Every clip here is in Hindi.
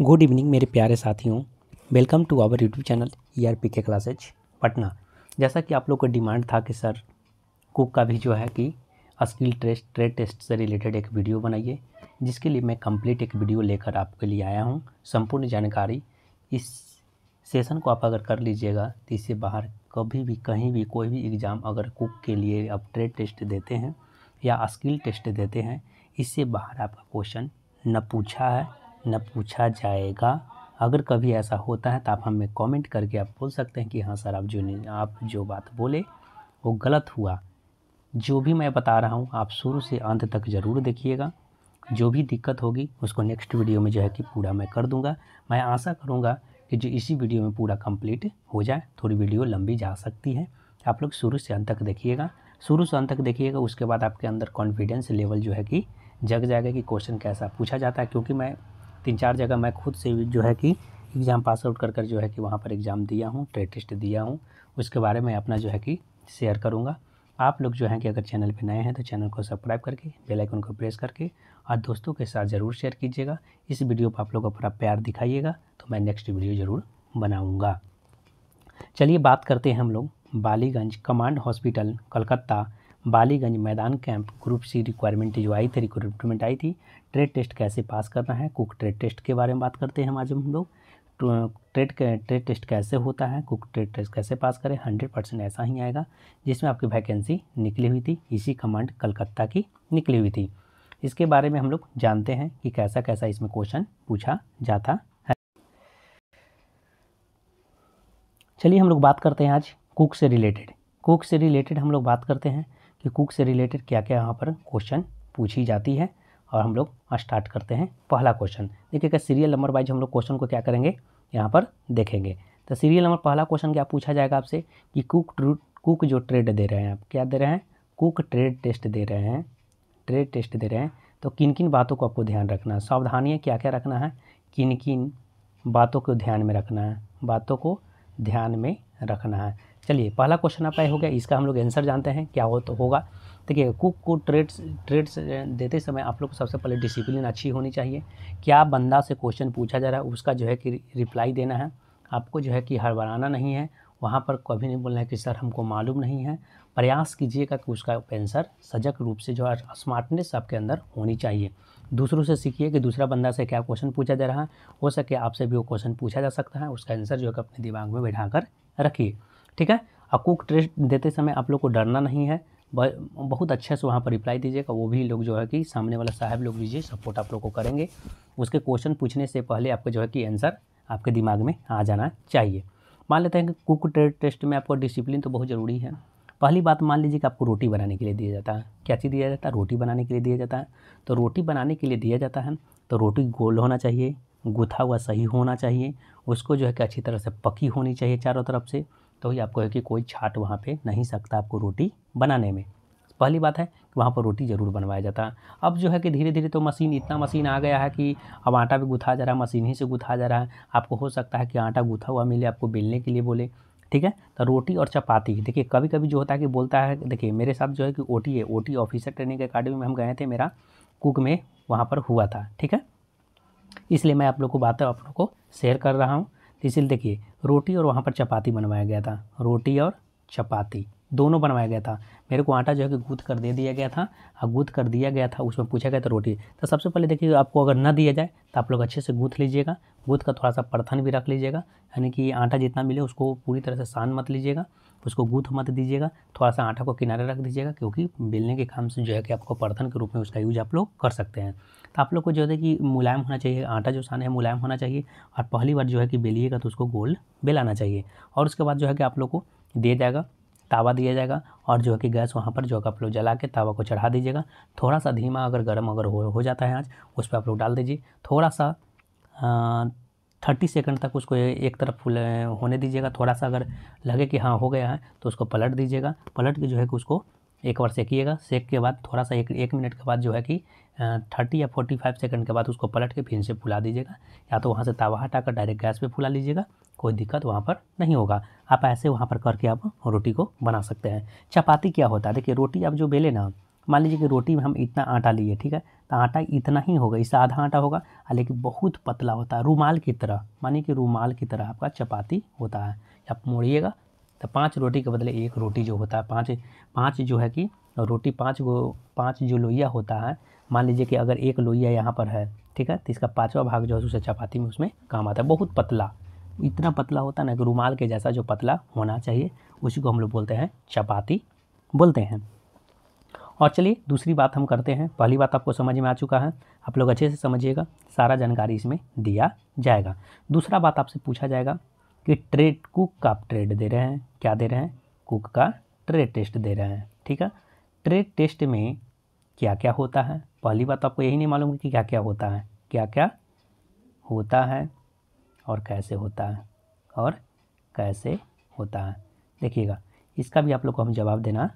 गुड इवनिंग मेरे प्यारे साथियों welcome to our YouTube channel E R P के क्लासेज पटना जैसा कि आप लोग को डिमांड था कि सर कुक का भी जो है कि स्किल टेस्ट ट्रेड टेस्ट से रिलेटेड एक वीडियो बनाइए जिसके लिए मैं कंप्लीट एक वीडियो लेकर आपके लिए आया हूँ संपूर्ण जानकारी इस सेशन को आप अगर कर लीजिएगा तो इससे बाहर कभी भी कहीं भी कोई भी एग्ज़ाम अगर कुक के लिए आप ट्रेड टेस्ट देते हैं या स्किल टेस्ट देते हैं इससे बाहर आपका क्वेश्चन न पूछा है न पूछा जाएगा अगर कभी ऐसा होता है तो आप हमें कमेंट करके आप बोल सकते हैं कि हाँ सर आप जो आप जो बात बोले वो गलत हुआ जो भी मैं बता रहा हूँ आप शुरू से अंत तक ज़रूर देखिएगा जो भी दिक्कत होगी उसको नेक्स्ट वीडियो में जो है कि पूरा मैं कर दूंगा मैं आशा करूँगा कि जो इसी वीडियो में पूरा कंप्लीट हो जाए थोड़ी वीडियो लंबी जा सकती है आप लोग शुरू से अंत तक देखिएगा शुरू से अंत तक देखिएगा उसके बाद आपके अंदर कॉन्फिडेंस लेवल जो है कि जग जाएगा कि क्वेश्चन कैसा पूछा जाता है क्योंकि मैं तीन चार जगह मैं खुद से जो है कि एग्ज़ाम पास आउट कर कर जो है कि वहाँ पर एग्ज़ाम दिया हूँ ट्रेड टेस्ट दिया हूँ उसके बारे में अपना जो है कि शेयर करूँगा आप लोग जो है कि अगर चैनल पर नए हैं तो चैनल को सब्सक्राइब करके बेल आइकन को प्रेस करके और दोस्तों के साथ ज़रूर शेयर कीजिएगा इस वीडियो पर आप लोग अपना प्यार दिखाइएगा तो मैं नेक्स्ट वीडियो ज़रूर बनाऊँगा चलिए बात करते हैं हम लोग Ballygunge command hospital Calcutta Ballygunge Maidan camp group C requirement जो आई थी रिक्रूटमेंट आई थी ट्रेड टेस्ट कैसे पास करना है कुक ट्रेड टेस्ट के बारे में बात करते हैं आज हम लोग तो, ट्रेड ट्रेड टेस्ट कैसे होता है कुक ट्रेड टेस्ट कैसे पास करें हंड्रेड परसेंट ऐसा ही आएगा जिसमें आपकी वैकेंसी निकली हुई थी इसी कमांड कलकत्ता की निकली हुई थी इसके बारे में हम लोग जानते हैं कि कैसा कैसा इसमें क्वेश्चन पूछा जाता है चलिए हम लोग बात करते हैं आज कुक से रिलेटेड कुक से रिलेटेड हम लोग बात करते हैं कि कुक से रिलेटेड क्या क्या यहाँ पर क्वेश्चन पूछी जाती है और हम लोग स्टार्ट करते हैं पहला क्वेश्चन देखिएगा सीरियल नंबर वाइज हम लोग क्वेश्चन को क्या करेंगे यहाँ पर देखेंगे तो सीरियल नंबर पहला क्वेश्चन क्या पूछा जाएगा आपसे कि कुक कुक जो ट्रेड दे रहे हैं आप क्या दे रहे हैं कुक ट्रेड टेस्ट दे रहे हैं ट्रेड टेस्ट दे रहे हैं तो किन किन बातों को आपको ध्यान रखना है सावधानियाँ क्या क्या रखना है किन किन बातों को ध्यान में रखना है बातों को ध्यान में रखना है चलिए पहला क्वेश्चन आपका हो गया इसका हम लोग आंसर जानते हैं क्या हो तो होगा देखिए कुक को ट्रेड्स ट्रेड्स देते समय आप लोग को सबसे पहले डिसिप्लिन अच्छी होनी चाहिए क्या बंदा से क्वेश्चन पूछा जा रहा है उसका जो है कि रिप्लाई देना है आपको जो है कि हड़बड़ाना नहीं है वहाँ पर कभी नहीं बोलना है कि सर हमको मालूम नहीं है प्रयास कीजिएगा कि उसका आंसर सजग रूप से जो है स्मार्टनेस आपके अंदर होनी चाहिए दूसरों से सीखिए कि दूसरा बंदा से क्या क्वेश्चन पूछा जा रहा है हो सके आपसे भी वो क्वेश्चन पूछा जा सकता है उसका आंसर जो है अपने दिमाग में बैठा कर रखिए ठीक है और कुक ट्रेस्ट देते समय आप लोग को डरना नहीं है बहुत अच्छे से वहाँ पर रिप्लाई दीजिएगा वो भी लोग जो है कि सामने वाला साहब लोग लीजिए सपोर्ट आप लोग को करेंगे उसके क्वेश्चन पूछने से पहले आपको जो है कि आंसर आपके दिमाग में आ जाना चाहिए मान लेते हैं कि कुक टेस्ट में आपको डिसिप्लिन तो बहुत ज़रूरी है पहली बात मान लीजिए कि आपको रोटी बनाने के लिए दिया जाता है क्या चीज़ दिया जाता है रोटी बनाने के लिए दिया जाता है तो रोटी बनाने के लिए दिया जाता है तो रोटी गोल होना चाहिए गुथा हुआ सही होना चाहिए उसको जो है कि अच्छी तरह से पकी होनी चाहिए चारों तरफ से तो ही आपको है कि कोई छाट वहाँ पे नहीं सकता आपको रोटी बनाने में पहली बात है कि वहाँ पर रोटी ज़रूर बनवाया जाता है अब जो है कि धीरे धीरे तो मशीन इतना मशीन आ गया है कि अब आटा भी गुथा जा रहा है मशीन ही से गुथा जा रहा है आपको हो सकता है कि आटा गुथा हुआ मिले आपको बेलने के लिए बोले ठीक है तो रोटी और चपाती देखिए कभी कभी जो होता है कि बोलता है देखिए मेरे साथ जो है कि ओ है ओ ऑफिसर ट्रेनिंग अकाडमी में हम गए थे मेरा कुक में वहाँ पर हुआ था ठीक है इसलिए मैं आप लोग को बात आप लोग को शेयर कर रहा हूँ तो इसीलिए देखिए रोटी और वहाँ पर चपाती बनवाया गया था रोटी और चपाती दोनों बनवाया गया था मेरे को आटा जो है कि गूँथ कर दे दिया गया था और गूथ कर दिया गया था उसमें पूछा गया था रोटी तो सबसे पहले देखिए आपको अगर ना दिया जाए तो आप लोग अच्छे से गूँथ लीजिएगा गुद का थोड़ा सा परथन भी रख लीजिएगा यानी कि आटा जितना मिले उसको पूरी तरह से सान मत लीजिएगा उसको गूथ मत दीजिएगा थोड़ा सा आटा को किनारे रख दीजिएगा क्योंकि बेलने के काम से जो है कि आपको परथन के रूप में उसका यूज आप लोग कर सकते हैं तो आप लोग को जो है कि मुलायम होना चाहिए आटा जो सान है मुलायम होना चाहिए और पहली बार जो है कि बेलिएगा तो उसको गोल बेलाना चाहिए और उसके बाद जो है कि आप लोग को दिया जाएगा तावा दिया जाएगा और जो है कि गैस वहाँ पर जो है आप लोग जला के तावा को चढ़ा दीजिएगा थोड़ा सा धीमा अगर गर्म अगर हो हो जाता है आज उस पर आप लोग डाल दीजिए थोड़ा सा थर्टी सेकंड तक उसको एक तरफ फूल होने दीजिएगा थोड़ा सा अगर लगे कि हाँ हो गया है तो उसको पलट दीजिएगा पलट के जो है कि उसको एक बार सेकिएगा सेक के बाद थोड़ा सा एक एक मिनट के बाद जो है कि थर्टी या फोर्टी फाइव सेकेंड के बाद उसको पलट के फिर से फुला दीजिएगा या तो वहाँ से तावा हटाकर डायरेक्ट गैस पे फुला लीजिएगा कोई दिक्कत वहाँ पर नहीं होगा आप ऐसे वहाँ पर करके आप रोटी को बना सकते हैं चपाती क्या होता है देखिए रोटी आप जो बेले ना मान लीजिए कि रोटी में हम इतना आटा लिए ठीक है तो आटा इतना ही होगा इससे आधा आटा होगा लेकिन बहुत पतला होता है रूमाल की तरह मानिए कि रूमाल की तरह आपका चपाती होता है आप मोड़िएगा तो पाँच रोटी के बदले एक रोटी जो होता है पाँच पाँच जो है कि रोटी पाँच गो पाँच जो लोहिया होता है मान लीजिए कि अगर एक लोहिया यहाँ पर है ठीक है तो इसका पाँचवा भाग जो है उसे चपाती में उसमें काम आता है बहुत पतला इतना पतला होता है ना कि रुमाल के जैसा जो पतला होना चाहिए उसी को हम लोग बोलते हैं चपाती बोलते हैं और चलिए दूसरी बात हम करते हैं पहली बात आपको समझ में आ चुका है आप लोग अच्छे से समझिएगा सारा जानकारी इसमें दिया जाएगा दूसरा बात आपसे पूछा जाएगा कि ट्रेड कुक का आप ट्रेड दे रहे हैं क्या दे रहे हैं कुक का ट्रेड टेस्ट दे रहे हैं ठीक है ट्रेड टेस्ट में क्या क्या होता है पहली बात तो आपको यही नहीं मालूम कि क्या क्या होता है क्या क्या होता है और कैसे होता है और कैसे होता है देखिएगा इसका भी आप लोग को हम जवाब देना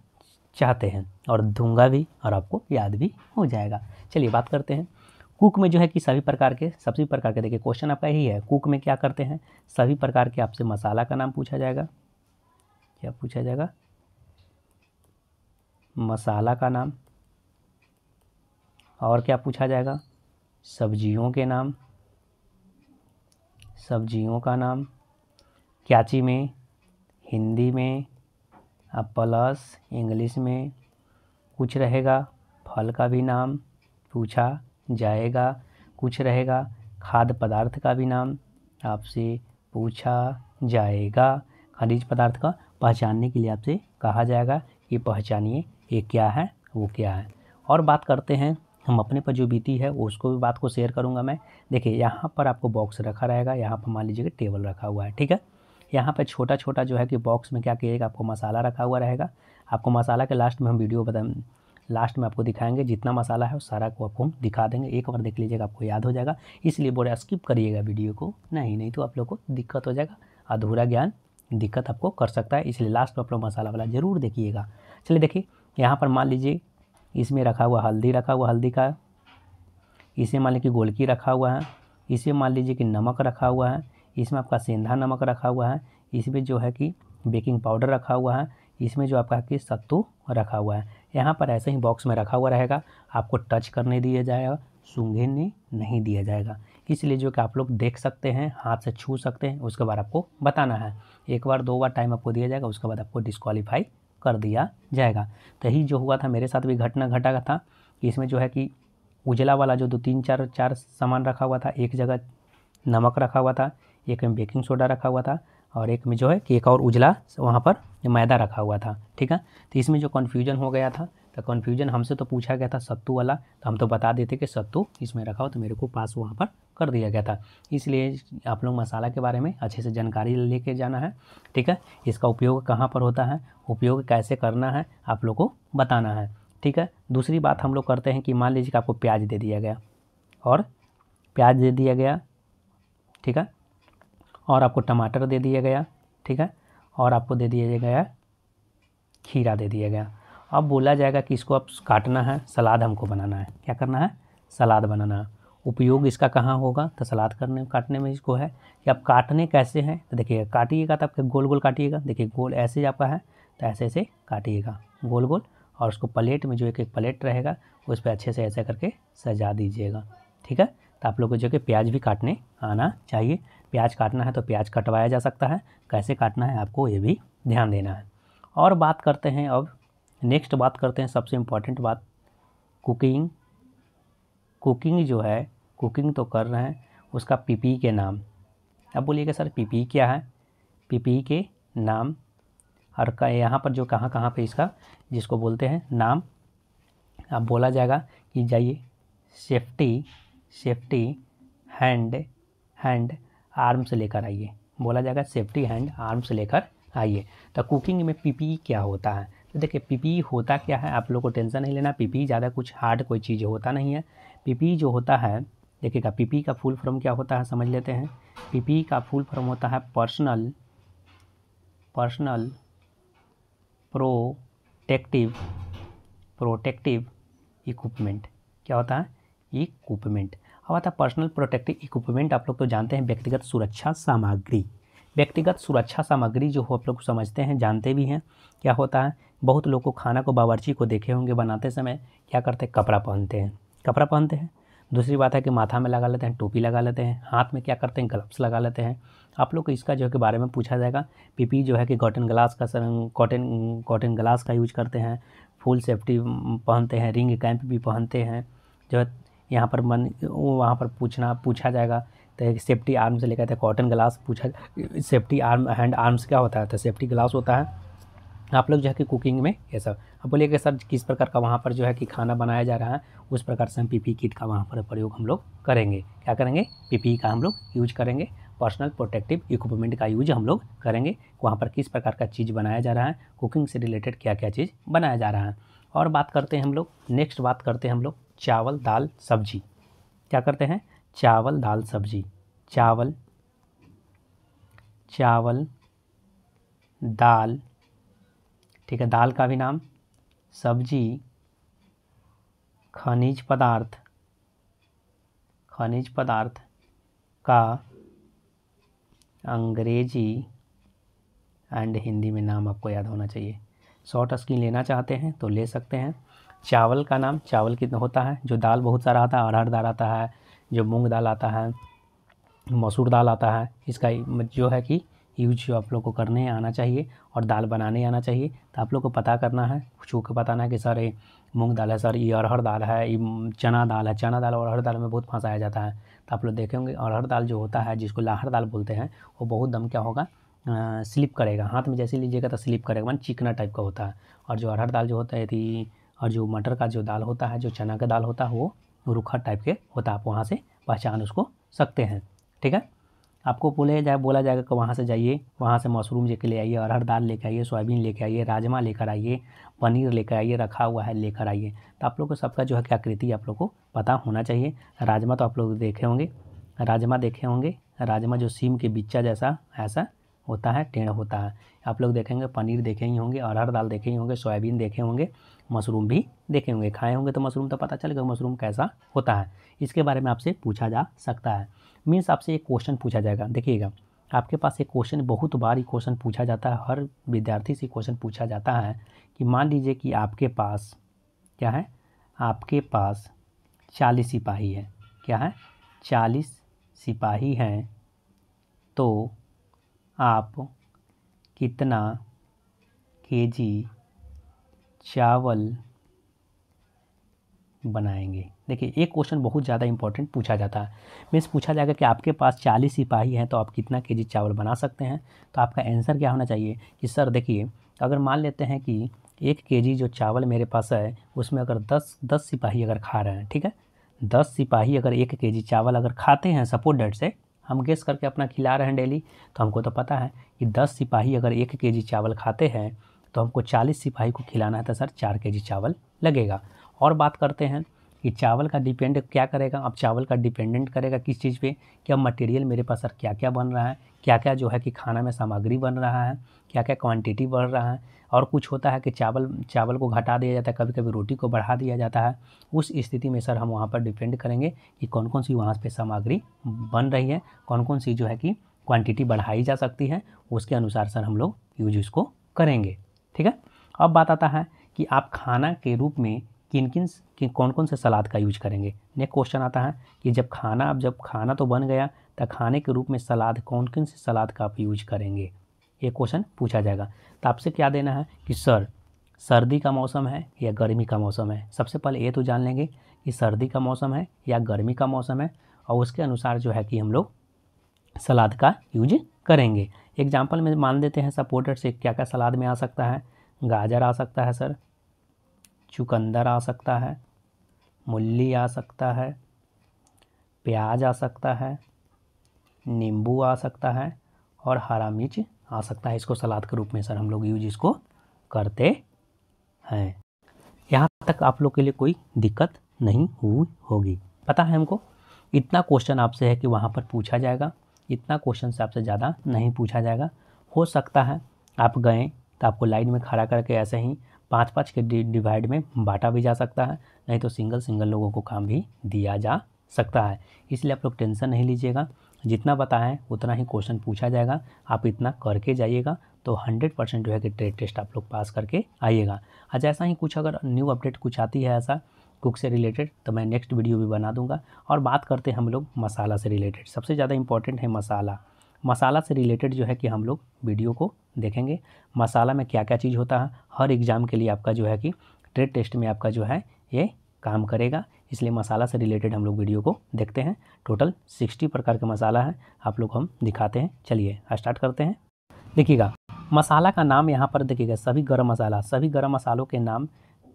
चाहते हैं और दूंगा भी और आपको याद भी हो जाएगा चलिए बात करते हैं कुक में जो है कि सभी प्रकार के सभी प्रकार के देखिए क्वेश्चन आपका यही है कुक में क्या करते हैं सभी प्रकार के आपसे मसाला का नाम पूछा जाएगा क्या पूछा जाएगा मसाला का नाम और क्या पूछा जाएगा सब्जियों के नाम सब्जियों का नाम क्याची में हिंदी में अब प्लस इंग्लिश में कुछ रहेगा फल का भी नाम पूछा जाएगा कुछ रहेगा खाद्य पदार्थ का भी नाम आपसे पूछा जाएगा खनिज पदार्थ का पहचानने के लिए आपसे कहा जाएगा कि पहचानिए ये क्या है वो क्या है और बात करते हैं हम अपने पर जो बीती है उसको भी बात को शेयर करूंगा मैं देखिए यहाँ पर आपको बॉक्स रखा रहेगा यहाँ पर मान लीजिएगा टेबल रखा हुआ है ठीक है यहाँ पर छोटा छोटा जो है कि बॉक्स में क्या किएगा आपको मसाला रखा हुआ रहेगा आपको मसाला के लास्ट में हम वीडियो बता लास्ट में आपको दिखाएंगे जितना मसाला है उस सारा को आपको हम दिखा देंगे एक बार देख लीजिएगा आपको याद हो जाएगा इसलिए बोले स्किप करिएगा वीडियो को नहीं नहीं तो आप लोग को दिक्कत हो जाएगा अधूरा ज्ञान दिक्कत आपको कर सकता है इसलिए लास्ट में आप लोग मसाला वाला ज़रूर देखिएगा चलिए देखिए यहाँ पर मान लीजिए इसमें रखा हुआ हल्दी रखा हुआ हल्दी का इसे मान लीजिए गोलकी रखा हुआ है इसे मान लीजिए कि नमक रखा हुआ है इसमें आपका सेंधा नमक रखा हुआ है इसमें जो है कि बेकिंग पाउडर रखा हुआ है इसमें जो आपका कि सत्तू रखा हुआ है यहाँ पर ऐसे ही बॉक्स में रखा हुआ रहेगा आपको टच करने दिया जाएगा सूंघने नहीं दिया जाएगा इसलिए जो कि आप लोग देख सकते हैं हाथ से छू सकते हैं उसके बाद आपको बताना है एक बार दो बार टाइम आपको दिया जाएगा उसके बाद आपको डिस्कवालीफाई कर दिया जाएगा तो यही जो हुआ था मेरे साथ भी घटना घटा था कि इसमें जो है कि उजला वाला जो दो तीन चार चार सामान रखा हुआ था एक जगह नमक रखा हुआ था एक में बेकिंग सोडा रखा हुआ था और एक में जो है कि एक और उजला वहाँ पर मैदा रखा हुआ था ठीक है तो इसमें जो कन्फ्यूजन हो गया था तो कन्फ्यूजन हमसे तो पूछा गया था सत्तू वाला तो हम तो बता देते कि सत्तू इसमें रखा हो तो मेरे को पास वहाँ पर कर दिया गया था इसलिए आप लोग मसाला के बारे में अच्छे से जानकारी लेके जाना है ठीक है इसका उपयोग कहाँ पर होता है उपयोग कैसे करना है आप लोग को बताना है ठीक है दूसरी बात हम लोग करते हैं कि मान लीजिए कि आपको प्याज दे दिया गया और प्याज दे दिया गया ठीक है और आपको टमाटर दे दिया गया ठीक है और आपको दे दिया गया खीरा दे दिया गया अब बोला जाएगा कि इसको अब काटना है सलाद हमको बनाना है क्या करना है सलाद बनाना है उपयोग इसका कहाँ होगा तो सलाद करने काटने में इसको है कि आप काटने कैसे हैं तो देखिएगा काटिएगा तो आपके गोल गोल काटिएगा देखिए गोल ऐसे आपका है तो ऐसे ऐसे काटिएगा गोल गोल और उसको प्लेट में जो एक एक प्लेट रहेगा उस पर अच्छे से ऐसा करके सजा दीजिएगा ठीक है तो आप लोग को जो कि प्याज भी काटने आना चाहिए प्याज काटना है तो प्याज कटवाया जा सकता है कैसे काटना है आपको ये भी ध्यान देना है और बात करते हैं अब नेक्स्ट बात करते हैं सबसे इम्पॉर्टेंट बात कुकिंग कुकिंग जो है कुकिंग तो कर रहे हैं उसका पीपी e के नाम अब बोलिएगा सर पीपी e क्या है पीपी e के नाम और यहाँ पर जो कहाँ कहाँ पे इसका जिसको बोलते हैं नाम अब बोला जाएगा कि जाइए safety safety hand hand arm से लेकर आइए बोला जाएगा सेफ्टी हैंड आर्म से लेकर आइए तो कुकिंग में पीपी क्या होता है तो देखिए पी होता क्या है आप लोग को टेंशन नहीं लेना पीपी ज़्यादा कुछ हार्ड कोई चीज़ होता नहीं है पी जो होता है देखिएगा पी का फुल फॉर्म क्या होता है समझ लेते हैं पी का फुल फॉर्म होता है personal personal protective protective equipment क्या होता है इक्विपमेंट अब आता पर्सनल प्रोटेक्टिव इक्विपमेंट आप लोग तो जानते हैं व्यक्तिगत सुरक्षा सामग्री व्यक्तिगत सुरक्षा सामग्री जो हो आप लोग समझते हैं जानते भी हैं क्या होता है बहुत लोग को खाना को बावर्ची को देखे होंगे बनाते समय क्या करते हैं कपड़ा पहनते हैं कपड़ा पहनते हैं दूसरी बात है कि माथा में लगा लेते हैं टोपी लगा लेते हैं हाथ में क्या करते हैं ग्लव्स लगा लेते हैं आप लोग को इसका जो है कि बारे में पूछा जाएगा पीपी जो है कि कॉटन ग्लास का कॉटन कॉटन ग्लास का यूज करते हैं फुल सेफ्टी पहनते हैं रिंग कैंप भी पहनते हैं जो है यहाँ पर मन वहाँ पर पूछना पूछा जाएगा तो सेफ्टी आर्म से लेकर कॉटन ग्लास पूछा सेफ्टी आर्म हैंड आर्म्स क्या होता है तो सेफ्टी ग्लास होता है आप लोग जो है कि कुकिंग में ये सब अब बोलिए कि सर किस प्रकार का वहाँ पर जो है कि खाना बनाया जा रहा है उस प्रकार से हम पीपी किट का वहाँ पर प्रयोग हम लोग करेंगे क्या करेंगे पीपी का हम लोग यूज करेंगे पर्सनल प्रोटेक्टिव इक्विपमेंट का यूज हम लोग करेंगे वहाँ पर किस प्रकार का चीज़ बनाया जा रहा है कुकिंग से रिलेटेड क्या क्या चीज़ बनाया जा रहा है और बात करते हैं हम लोग नेक्स्ट बात करते हैं हम लोग चावल दाल सब्जी क्या करते हैं चावल दाल सब्जी चावल चावल दाल ठीक है दाल का भी नाम सब्जी खनिज पदार्थ खनिज पदार्थ का अंग्रेजी एंड हिंदी में नाम आपको याद होना चाहिए शॉर्ट स्क्रीन लेना चाहते हैं तो ले सकते हैं चावल का नाम चावल कितना होता है जो दाल बहुत सारा आता है अरहर दाल आता है जो मूंग दाल आता है मसूर दाल आता है इसका जो है कि यूज आप लोग को करने आना चाहिए और दाल बनाने आना चाहिए तो आप लोग को पता करना है कुछ को बताना है कि सर ये मूँग दाल है सर ये अरहर दाल है ये चना दाल है चना दाल और अरहर दाल में बहुत फंसाया जाता है तो आप लोग देखेंगे अरहर दाल जो होता है जिसको लाहर दाल बोलते हैं वो बहुत दम क्या होगा स्लिप करेगा हाथ में जैसे लीजिएगा तो स्लिप करेगा मैं चिकना टाइप का होता है और जो अरहर दाल जो होता है यदि और जो मटर का जो दाल होता है जो चना का दाल होता है वो रूखा टाइप के होता है आप वहाँ से पहचान उसको सकते हैं ठीक है आपको बोले जाए बोला जाएगा कि वहाँ से जाइए वहाँ से मशरूम लेके ले आइए अरहर दाल लेकर आइए सोयाबीन लेकर आइए राजमा लेकर आइए पनीर लेकर आइए रखा हुआ है लेकर आइए तो आप लोग को सबका जो है क्या कृति आप लोग को पता होना चाहिए राजमा तो आप लोग देखे होंगे राजमा देखे होंगे राजमा जो सीम के बिच्चा जैसा ऐसा होता है टेढ़ होता है आप लोग देखेंगे पनीर देखे ही होंगे अरहर दाल देखे ही होंगे सोयाबीन देखे होंगे मशरूम भी देखे होंगे खाए होंगे तो मशरूम तो पता चलेगा मशरूम कैसा होता है इसके बारे में आपसे पूछा जा सकता है मीन्स आपसे एक क्वेश्चन पूछा जाएगा देखिएगा आपके पास एक क्वेश्चन बहुत बार ये क्वेश्चन पूछा जाता है हर विद्यार्थी से क्वेश्चन पूछा जाता है कि मान लीजिए कि आपके पास क्या है आपके पास चालीस सिपाही है क्या है चालीस सिपाही हैं तो आप कितना केजी चावल बनाएंगे देखिए एक क्वेश्चन बहुत ज़्यादा इंपॉर्टेंट पूछा जाता है मीन्स पूछा जाएगा कि आपके पास चालीस सिपाही हैं तो आप कितना के चावल बना सकते हैं तो आपका आंसर क्या होना चाहिए कि सर देखिए अगर मान लेते हैं कि एक के जो चावल मेरे पास है उसमें अगर दस दस सिपाही अगर खा रहे हैं ठीक है दस सिपाही अगर एक के चावल अगर खाते हैं सपोर्ट डेट से हम गेस करके अपना खिला रहे हैं डेली तो हमको तो पता है कि दस सिपाही अगर एक के चावल खाते हैं तो हमको चालीस सिपाही को खिलाना है तो सर चार के चावल लगेगा और बात करते हैं कि चावल का डिपेंड क्या करेगा अब चावल का डिपेंडेंट करेगा किस चीज़ पे अब मटेरियल मेरे पास सर क्या क्या बन रहा है क्या क्या जो है कि खाना में सामग्री बन रहा है क्या क्या क्वांटिटी बढ़ रहा है और कुछ होता है कि चावल चावल को घटा दिया जाता है कभी कभी रोटी को बढ़ा दिया जाता है उस स्थिति में सर हम वहाँ पर डिपेंड करेंगे कि कौन कौन सी वहाँ पर सामग्री बन रही है कौन कौन सी जो है कि क्वान्टिटी बढ़ाई जा सकती है उसके अनुसार सर हम लोग यूज इसको करेंगे ठीक है अब बात आता है कि आप खाना के रूप में किन किन कि कौन कौन से सलाद का यूज करेंगे नेक्स्ट क्वेश्चन आता है कि जब खाना अब जब खाना तो बन गया तो खाने के रूप में सलाद कौन कौन से सलाद का आप यूज करेंगे ये क्वेश्चन पूछा जाएगा तो आपसे क्या देना है कि सर सर्दी का मौसम है या गर्मी का मौसम है सबसे पहले ये तो जान लेंगे कि सर्दी का मौसम है या गर्मी का मौसम है और उसके अनुसार जो है कि हम लोग सलाद का यूज करेंगे एग्जाम्पल में मान देते हैं सपोर्टेड से क्या क्या सलाद में आ सकता है गाजर आ सकता है सर चुकंदर आ सकता है मूली आ सकता है प्याज आ सकता है नींबू आ सकता है और हरा मिर्च आ सकता है इसको सलाद के रूप में सर हम लोग यूज इसको करते हैं यहाँ तक आप लोग के लिए कोई दिक्कत नहीं हुई होगी पता है हमको इतना क्वेश्चन आपसे है कि वहाँ पर पूछा जाएगा इतना क्वेश्चन आपसे ज़्यादा नहीं पूछा जाएगा हो सकता है आप गए तो आपको लाइन में खड़ा करके ऐसे ही पाँच पाँच के डिवाइड में बांटा भी जा सकता है नहीं तो सिंगल सिंगल लोगों को काम भी दिया जा सकता है इसलिए आप लोग टेंशन नहीं लीजिएगा जितना बताएं उतना ही क्वेश्चन पूछा जाएगा आप इतना करके जाइएगा तो 100 परसेंट जो है कि ट्रेड टेस्ट आप लोग पास करके आइएगा अच्छा ऐसा ही कुछ अगर न्यू अपडेट कुछ आती है ऐसा कुक से रिलेटेड तो मैं नेक्स्ट वीडियो भी बना दूंगा और बात करते हैं हम लोग मसाला से रिलेटेड सबसे ज़्यादा इम्पॉर्टेंट है मसाला मसाला से रिलेटेड जो है कि हम लोग वीडियो को देखेंगे मसाला में क्या क्या चीज़ होता है हर एग्ज़ाम के लिए आपका जो है कि ट्रेड टेस्ट में आपका जो है ये काम करेगा इसलिए मसाला से रिलेटेड हम लोग वीडियो को देखते हैं टोटल सिक्सटी प्रकार के मसाला है आप लोग हम दिखाते हैं चलिए स्टार्ट करते हैं देखिएगा मसाला का नाम यहाँ पर देखिएगा सभी गर्म मसाला सभी गर्म मसालों के नाम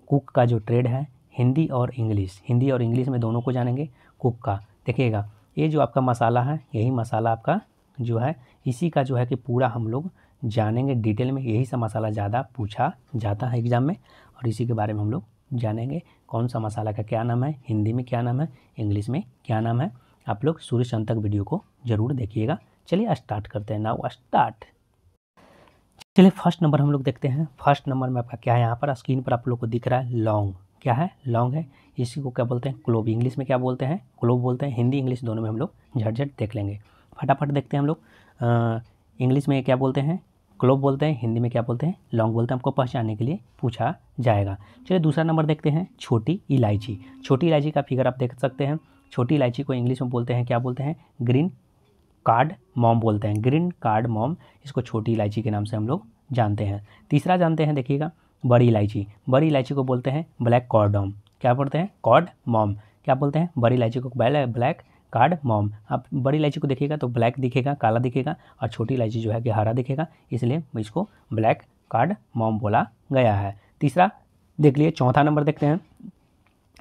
कुक का जो ट्रेड है हिंदी और इंग्लिश हिंदी और इंग्लिश में दोनों को जानेंगे कुक का देखिएगा ये जो आपका मसाला है यही मसाला आपका जो है इसी का जो है कि पूरा हम लोग जानेंगे डिटेल में यही सा मसाला ज़्यादा पूछा जाता है एग्ज़ाम में और इसी के बारे में हम लोग जानेंगे कौन सा मसाला का क्या नाम है हिंदी में क्या नाम है इंग्लिश में क्या नाम है आप लोग सूर्य चंद तक वीडियो को ज़रूर देखिएगा चलिए स्टार्ट करते हैं नाउ स्टार्ट चलिए फर्स्ट नंबर हम लोग देखते हैं फर्स्ट नंबर में आपका क्या है यहाँ पर स्क्रीन पर आप लोग को दिख रहा है लौंग क्या है लॉन्ग है इसी को क्या बोलते हैं क्लोब इंग्लिश में क्या बोलते हैं क्लोब बोलते हैं हिंदी इंग्लिश दोनों में हम लोग झटझट देख लेंगे फटाफट देखते हैं हम लोग इंग्लिश में क्या बोलते हैं क्लोब बोलते हैं हिंदी में क्या बोलते हैं लॉन्ग बोलते हैं आपको पहचानने के लिए पूछा जाएगा चलिए दूसरा नंबर देखते हैं छोटी इलायची छोटी इलायची का फिगर आप देख सकते हैं छोटी इलायची को इंग्लिश में बोलते हैं क्या बोलते हैं ग्रीन कार्ड मॉम बोलते हैं ग्रीन कार्ड मॉम इसको छोटी इलायची के नाम से हम लोग जानते हैं तीसरा जानते हैं देखिएगा बड़ी इलायची बड़ी इलायची को बोलते हैं ब्लैक कॉर्डम क्या बोलते हैं कॉड मॉम क्या बोलते हैं बड़ी इलायची को ब्लैक कार्ड मॉम आप बड़ी इलायची को देखिएगा तो ब्लैक दिखेगा काला दिखेगा और छोटी इलायची जो है कि हरा दिखेगा इसलिए इसको ब्लैक कार्ड मॉम बोला गया है तीसरा देख लिए चौथा नंबर देखते हैं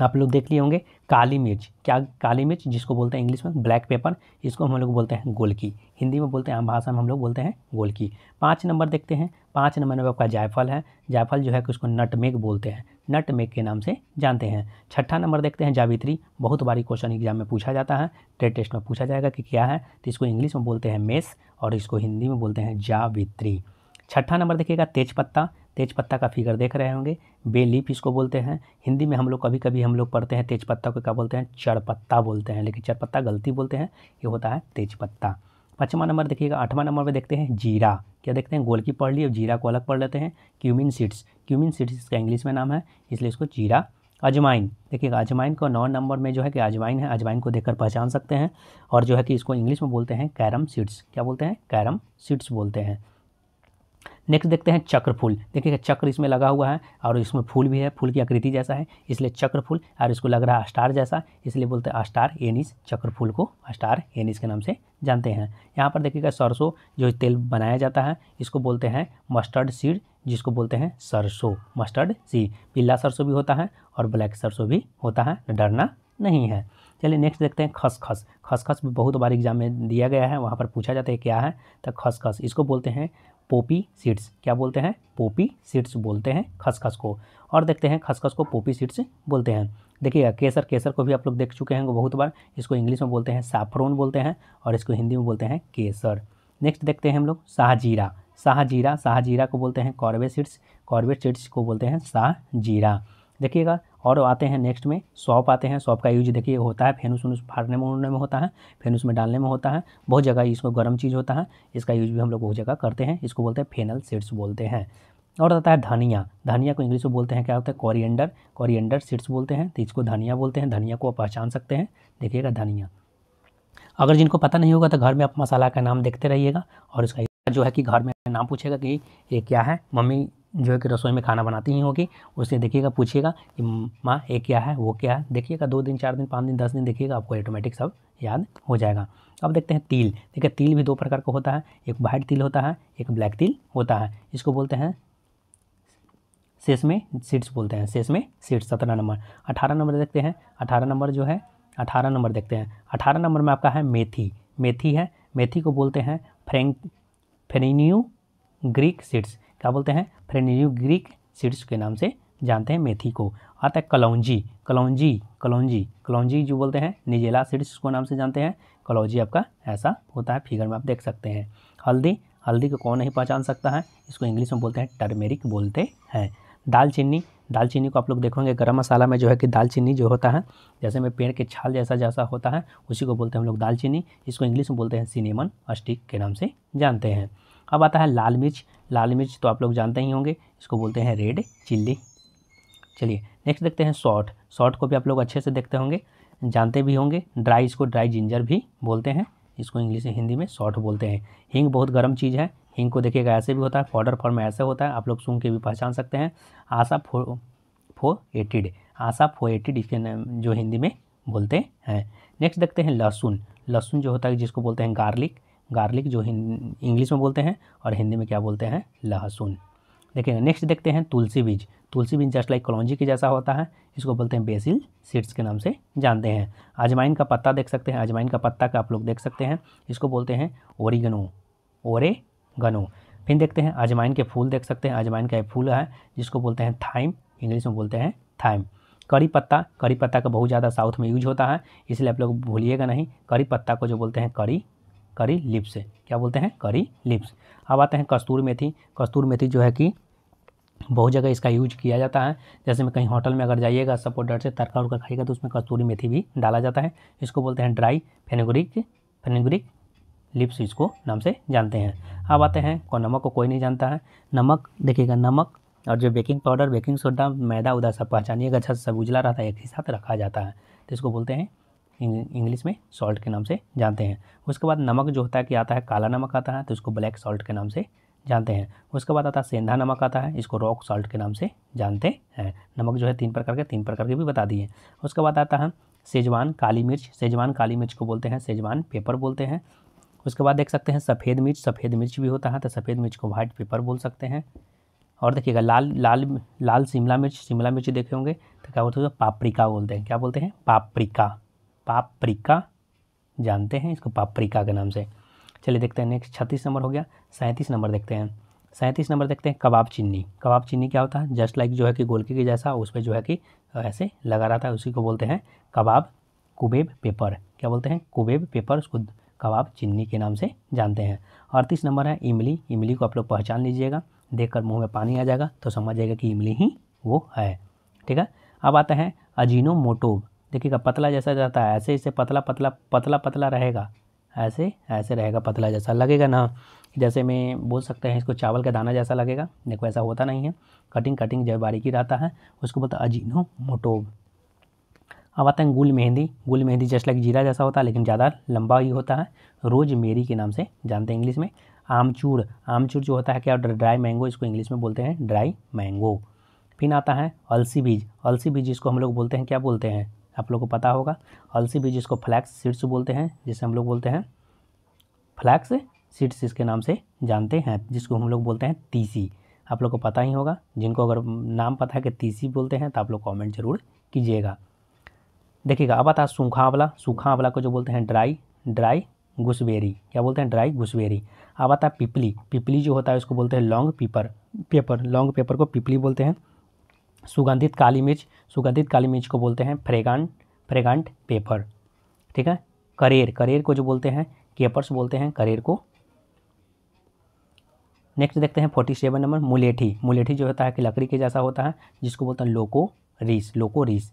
आप लोग देख लिए होंगे काली मिर्च क्या काली मिर्च जिसको बोलते हैं इंग्लिश में ब्लैक पेपर इसको हम लोग बोलते हैं गोलकी हिंदी में बोलते हैं आम भाषा में हम लोग बोलते हैं गोलकी पाँच नंबर देखते हैं पाँच नंबर में आपका जायफल है जायफल जो है कि उसको नटमेग बोलते हैं नटमेग के नाम से जानते हैं छठा नंबर देखते हैं जावित्री बहुत बारी क्वेश्चन एग्जाम में पूछा जाता है ट्रेड टेस्ट e में पूछा जाएगा कि क्या है तो इसको इंग्लिश में बोलते हैं मेस और इसको हिंदी में बोलते हैं जावित्री छठा नंबर देखिएगा तेजपत्ता तेजपत्ता का फिगर देख रहे होंगे बेलीफ इसको बोलते हैं हिंदी में हम लोग कभी कभी हम लोग पढ़ते हैं तेजपत्ता को क्या बोलते हैं चरपत्ता बोलते हैं लेकिन चरपत्ता गलती बोलते हैं ये होता है तेजपत्ता पाँचवा नंबर देखिएगा आठवां नंबर पर देखते हैं जीरा क्या देखते हैं गोल की पढ़ ली और जीरा को अलग पढ़ लेते हैं क्यूमिन सीड्स क्यूमिन सीड्स इसका इंग्लिश में नाम है इसलिए इसको जीरा अजवाइन देखिएगा अजवाइन को नौ नंबर में जो है कि अजवाइन है अजवाइन को देखकर पहचान सकते हैं और जो है कि इसको इंग्लिश में बोलते हैं कैरम सीड्स क्या बोलते हैं कैरम सीड्स बोलते हैं नेक्स्ट देखते हैं चक्र फूल देखिएगा चक्र इसमें लगा हुआ है और इसमें फूल भी है फूल की आकृति जैसा है इसलिए चक्र फूल और इसको लग रहा है स्टार जैसा इसलिए बोलते हैं स्टार एनिस चक्र फूल को स्टार एनिस के नाम से जानते हैं यहाँ पर देखिएगा सरसों जो तेल बनाया जाता है इसको बोलते हैं मस्टर्ड सीड जिसको बोलते हैं सरसों मस्टर्ड सीड पीला सरसों भी होता है और ब्लैक सरसों भी होता है डरना नहीं है चलिए नेक्स्ट देखते हैं खसखस खसखस भी बहुत बार एग्जाम में दिया गया है वहाँ पर पूछा जाता है क्या है तो खसखस इसको बोलते हैं पोपी सीड्स क्या बोलते हैं पोपी सीड्स बोलते हैं खसखस को और देखते हैं खसखस को पोपी सीड्स बोलते हैं देखिएगा केसर केसर को भी आप लोग देख चुके हैं बहुत बार इसको इंग्लिश में बोलते हैं साफरोन बोलते हैं और इसको हिंदी में बोलते हैं केसर नेक्स्ट देखते हैं हम लोग शाहजीरा शाहजीरा शाहजीरा को बोलते हैं कॉर्बे सीड्स कॉर्बे सीड्स को बोलते हैं शाहजीरा देखिएगा और आते हैं नेक्स्ट में सॉप आते हैं सॉप का यूज देखिए होता है फैन उस फाड़ने में उड़ने में होता है फैन उसमें डालने में होता है बहुत जगह इसको गर्म चीज़ होता है इसका यूज भी हम लोग बहुत जगह करते हैं इसको बोलते हैं फेनल सीड्स बोलते हैं और आता है धनिया धनिया को इंग्लिश में बोलते हैं क्या होता है कॉरियंडर कॉरियंडर सीड्स बोलते हैं तो इसको धनिया बोलते हैं धनिया को आप पहचान सकते हैं देखिएगा धनिया अगर जिनको पता नहीं होगा तो घर में आप मसाला का नाम देखते रहिएगा और इसका जो है कि घर में नाम पूछेगा कि ये क्या है मम्मी जो है कि रसोई में खाना बनाती ही होगी उससे देखिएगा पूछिएगा कि माँ ये क्या है वो क्या है देखिएगा दो दिन चार दिन पाँच दिन दस दिन देखिएगा आपको ऑटोमेटिक सब याद हो जाएगा अब देखते हैं तिल देखिए तिल भी दो प्रकार का होता है एक वाइट तिल होता है एक ब्लैक तिल होता है इसको बोलते हैं सेस में सीट्स बोलते हैं सेस में सीट्स सत्रह नंबर अठारह नंबर देखते हैं अठारह नंबर जो है अठारह नंबर देखते हैं अठारह नंबर में आपका है मेथी मेथी है मेथी को बोलते हैं फ्रेंक फेनिन्यू ग्रीक सीड्स क्या बोलते हैं फ्रेनियू ग्रीक सीड्स के नाम से जानते हैं मेथी को आता है कलौजी कलौजी कलौजी कलौजी जो बोलते हैं निजेला सीड्स को नाम से जानते हैं कलौजी आपका ऐसा होता है फिगर में आप देख सकते हैं हल्दी हल्दी को कौन नहीं पहचान सकता है इसको इंग्लिश में बोलते हैं टर्मेरिक बोलते हैं दालचीनी दालचीनी को आप लोग देखोगे गर्म मसाला में जो है कि दालचीनी जो होता है जैसे में पेड़ के छाल जैसा जैसा होता है उसी को बोलते हैं हम लोग दालचीनी इसको इंग्लिश में बोलते हैं सिनेमन स्टिक के नाम से जानते हैं अब आता है लाल मिर्च लाल मिर्च तो आप लोग जानते ही होंगे इसको बोलते हैं रेड चिल्ली चलिए नेक्स्ट देखते हैं सॉल्ट सॉल्ट को भी आप लोग अच्छे से देखते होंगे जानते भी होंगे ड्राई इसको ड्राई जिंजर भी बोलते हैं इसको इंग्लिश हिंदी में सॉल्ट बोलते हैं हींग बहुत गर्म चीज़ है हींग को देखिएगा ऐसे भी होता है पाउडर फॉर्म में ऐसे होता है आप लोग सूंघ के भी पहचान सकते हैं आशा फो फो एटिड आशा फो एटिड इसके जो हिंदी में बोलते हैं नेक्स्ट देखते हैं लहसुन लहसुन जो होता है जिसको बोलते हैं गार्लिक गार्लिक जो इंग्लिश में बोलते हैं और हिंदी में क्या बोलते हैं लहसुन देखिए नेक्स्ट देखते हैं तुलसी बीज तुलसी बीज जस्ट लाइक कलौजी के जैसा होता है इसको बोलते हैं बेसिल सीड्स के नाम से जानते हैं अजवाइन का पत्ता देख सकते हैं अजवाइन का पत्ता का आप लोग देख सकते हैं इसको बोलते हैं ओरिगनो ओरे गनो फिर देखते हैं अजवाइन के फूल देख सकते हैं अजवाइन का एक फूल है जिसको बोलते हैं थाइम इंग्लिश में बोलते हैं थाइम करी पत्ता करी पत्ता का बहुत ज़्यादा साउथ में यूज होता है इसलिए आप लोग भूलिएगा नहीं करी पत्ता को जो बोलते हैं करी करी लिप्स क्या बोलते हैं करी लिप्स अब आते हैं कस्तूर मेथी कस्तूर मेथी जो है कि बहुत जगह इसका यूज किया जाता है जैसे में कहीं होटल में अगर जाइएगा सपोर्टर से तड़का उड़का खाइएगा तो उसमें कस्तूरी मेथी भी डाला जाता है इसको बोलते हैं ड्राई फेनेगोरिक फेनेगोरिक लिप्स इसको नाम से जानते हैं अब आते हैं को नमक को कोई नहीं जानता है नमक देखिएगा नमक और जो बेकिंग पाउडर बेकिंग सोडा मैदा उदा सब पहचानिएगा अच्छा सब उजला रहता है एक ही साथ रखा जाता है तो इसको बोलते हैं इंग्लिश में सॉल्ट के नाम से जानते हैं उसके बाद नमक जो होता है कि आता है काला नमक आता है तो इसको ब्लैक सॉल्ट के नाम से जानते हैं उसके बाद आता है सेंधा नमक आता है इसको रॉक सॉल्ट के नाम से जानते हैं नमक जो है तीन प्रकार के तीन प्रकार के भी बता दिए उसके बाद आता है सेजवान काली मिर्च सेजवान काली मिर्च को बोलते हैं सेजवान पेपर बोलते हैं उसके बाद देख सकते हैं सफ़ेद मिर्च सफ़ेद मिर्च भी होता है तो सफ़ेद मिर्च को वाइट पेपर बोल सकते हैं और देखिएगा लाल लाल लाल शिमला मिर्च शिमला मिर्च देखे होंगे तो क्या बोलते हैं पापड़िका बोलते हैं क्या बोलते हैं पापड़िका पापरिका जानते हैं इसको पापरिका के नाम से चलिए देखते हैं नेक्स्ट छत्तीस नंबर हो गया सैंतीस नंबर देखते हैं सैंतीस नंबर देखते हैं कबाब चिन्नी कबाब चिन्नी क्या होता है जस्ट लाइक जो है कि गोलके के जैसा उस पर जो है कि ऐसे लगा रहता है उसी को बोलते हैं कबाब कुबेब पेपर क्या बोलते हैं कुबेब पेपर उसको कबाब चिन्नी के नाम से जानते हैं अड़तीस नंबर है इमली इमली को आप लोग पहचान लीजिएगा देखकर मुंह में पानी आ जाएगा तो समझ जाएगा कि इमली ही वो है ठीक है अब आता है अजीनो मोटोब देखिएगा पतला जैसा जाता है ऐसे इसे पतला पतला पतला पतला रहेगा ऐसे ऐसे रहेगा पतला जैसा लगेगा ना जैसे मैं बोल सकते हैं इसको चावल का दाना जैसा लगेगा देखो ऐसा होता नहीं है कटिंग कटिंग जब बारीकी रहता है उसको बोलता है अजीनो मोटो अब आता है गुल मेहंदी गुल मेहंदी जैसा लाइक जीरा जैसा होता है लेकिन ज़्यादा लंबा ही होता है रोज मेरी के नाम से जानते हैं इंग्लिश में आमचूर आमचूर जो होता है क्या ड्राई मैंगो इसको इंग्लिश में बोलते हैं ड्राई मैंगो फिर आता है अलसी बीज अलसी बीज जिसको हम लोग बोलते हैं क्या बोलते हैं आप लोग को पता होगा अलसी बीज इसको फ्लैक्स सीड्स बोलते हैं जिसे हम लोग बोलते हैं फ्लैक्स सीड्स इसके नाम से जानते हैं जिसको हम लोग बोलते हैं तीसी आप लोग को पता ही होगा जिनको अगर नाम पता है कि तीसी बोलते हैं तो आप लोग कॉमेंट जरूर कीजिएगा देखिएगा अब आता है सूखा आंवला सूखा आंवला को जो बोलते हैं ड्राई ड्राई घुसबेरी क्या बोलते हैं ड्राई घुसबेरी अब आता है पिपली पिपली जो होता है उसको बोलते हैं long pepper pepper long pepper को पिपली बोलते हैं सुगंधित काली मिर्च सुगंधित काली मिर्च को बोलते हैं फ्रेगांट फ्रेगांट पेपर ठीक है करेर करेर को जो बोलते हैं केपर्स बोलते हैं करेर को नेक्स्ट देखते हैं फोर्टी सेवन नंबर मुलेठी मुलेठी जो होता है कि लकड़ी के जैसा होता है जिसको बोलते हैं लोको रीस लोको रीस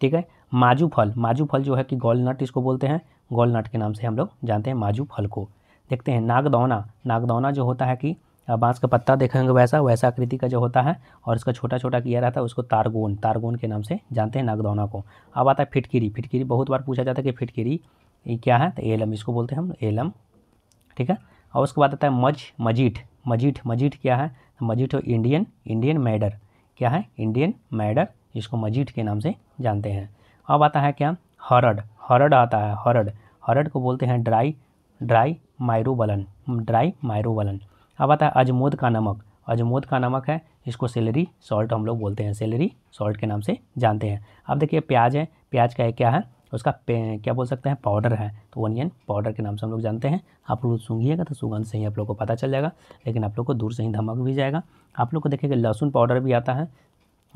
ठीक है माजू फल माजू फल जो है कि गोल नट इसको बोलते हैं गोल नट के नाम से हम लोग जानते हैं माजू फल को देखते हैं नागदौना नागदौना जो होता है कि बांस का पत्ता देखेंगे वैसा वैसा आकृति का जो होता है और इसका छोटा छोटा किया रहता है उसको तारगोन तारगोन के नाम से जानते हैं नागदौना को अब आता है फिटकिरी फिटकिरी बहुत बार पूछा जाता है कि फिटकिरी ये क्या है तो एलम इसको बोलते हैं हम एलम ठीक है और उसके बाद आता है मज मजीठ मजीठ मजीठ क्या है तो मजीठ इंडियन इंडियन मैडर क्या है इंडियन मैडर इसको मजीठ के नाम से जानते हैं अब आता है क्या हरड हरड आता है हरड हरड को बोलते हैं dry dry myrobalan dry myrobalan अब आता है अजमोद का नमक अजमोद का नमक है इसको सेलरी सॉल्ट हम लोग बोलते हैं सेलरी सॉल्ट के नाम से जानते हैं अब देखिए प्याज है प्याज का एक क्या है उसका क्या बोल सकते हैं पाउडर है तो ओनियन पाउडर के नाम से हम लोग जानते हैं आप लोग सूंघिएगा तो सुगंध से ही आप लोग को पता चल जाएगा लेकिन आप लोग को दूर से ही धमक भी जाएगा आप लोग को देखिएगा लहसुन पाउडर भी आता है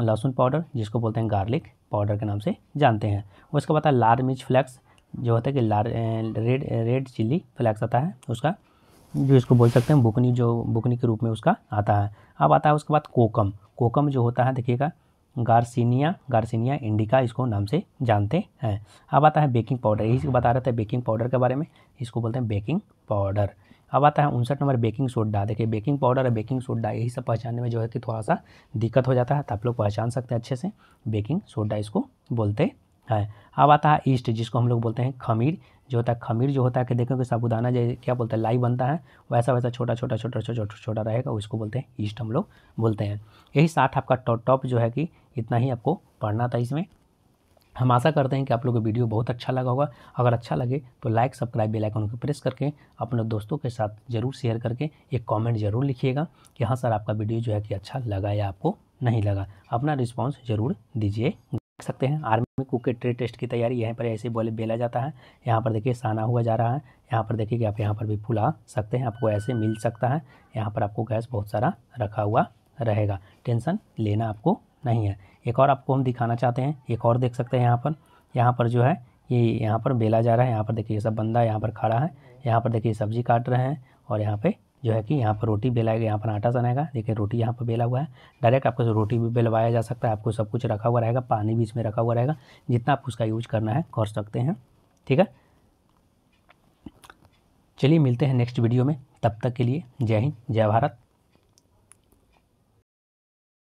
लहसुन पाउडर जिसको बोलते हैं गार्लिक पाउडर के नाम से जानते हैं उसके बाद लाल मिर्च फ्लैक्स जो होता है कि लाल रेड रेड चिल्ली फ्लैक्स आता है उसका जो इसको बोल सकते हैं बुकनी जो बुकनी के रूप में उसका आता है अब आता है उसके बाद कोकम कोकम जो होता है देखिएगा गार्सिनिया गार्सिनिया इंडिका इसको नाम से जानते हैं अब आता है बेकिंग पाउडर यही बता रहे थे बेकिंग पाउडर के बारे में इसको बोलते हैं बेकिंग पाउडर अब आता है उनसठ नंबर बेकिंग सोडा देखिए बेकिंग पाउडर और बेकिंग सोडा यही सब पहचानने में जो है कि थोड़ा सा दिक्कत हो जाता है तो आप लोग पहचान सकते हैं अच्छे से बेकिंग सोडा इसको बोलते हैं अब आता है ईस्ट जिसको हम लोग बोलते हैं खमीर जो होता है खमीर जो होता है कि देखें कि साबुदाना जैसे क्या बोलते हैं लाई बनता है वैसा वैसा छोटा छोटा छोटा छोटा छोटा, छोटा रहेगा उसको बोलते हैं ईस्ट हम लोग बोलते हैं यही साथ आपका टॉप जो है कि इतना ही आपको पढ़ना था इसमें हम आशा करते हैं कि आप लोगों को वीडियो बहुत अच्छा लगा होगा अगर अच्छा लगे तो लाइक सब्सक्राइब बेल आइकन को प्रेस करके अपने दोस्तों के साथ जरूर शेयर करके एक कमेंट जरूर लिखिएगा कि हाँ सर आपका वीडियो जो है कि अच्छा लगा या आपको नहीं लगा अपना रिस्पॉन्स ज़रूर दीजिए सकते हैं आर्मी के ट्रेड टेस्ट की तैयारी यहाँ पर ऐसे बोले बेला जाता है यहाँ पर देखिए साना हुआ जा रहा है यहाँ पर देखिए कि आप यहाँ पर भी फुला सकते हैं आपको ऐसे मिल सकता है यहाँ पर आपको गैस बहुत सारा रखा हुआ रहेगा टेंशन लेना आपको नहीं है एक और आपको हम दिखाना चाहते हैं एक और देख सकते हैं यहाँ पर यहाँ पर जो है ये यहाँ पर बेला जा रहा है यहाँ पर देखिए सब बंदा यहाँ पर खड़ा है यहाँ पर देखिए सब्जी काट रहे हैं और यहाँ पर जो है कि यहाँ पर रोटी बेलाएगा यहाँ पर आटा सनाएगा देखिए रोटी यहाँ पर बेला हुआ है डायरेक्ट आपको रोटी भी बेलवाया जा सकता है आपको सब कुछ रखा हुआ रहेगा पानी भी इसमें रखा हुआ रहेगा जितना आप उसका यूज करना है कर सकते हैं ठीक है चलिए मिलते हैं नेक्स्ट वीडियो में तब तक के लिए जय हिंद जय भारत